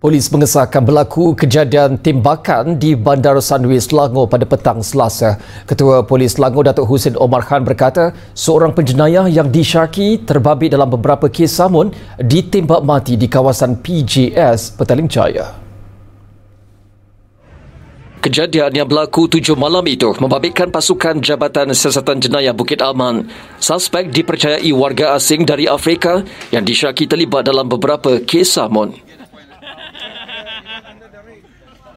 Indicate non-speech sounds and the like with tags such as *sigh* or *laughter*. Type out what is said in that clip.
Polis mengesahkan berlaku kejadian tembakan di Bandar Sandwi Selangor pada petang Selasa. Ketua Polis Selangor Datuk Husin Omar Khan berkata, seorang penjenayah yang disyaki terbabit dalam beberapa kes samun ditembak mati di kawasan PJS Petaling Jaya. Kejadian yang berlaku tujuh malam itu membabitkan pasukan Jabatan Siasatan Jenayah Bukit Aman. Suspek dipercayai warga asing dari Afrika yang disyaki terlibat dalam beberapa kes samun. *laughs* under the ring.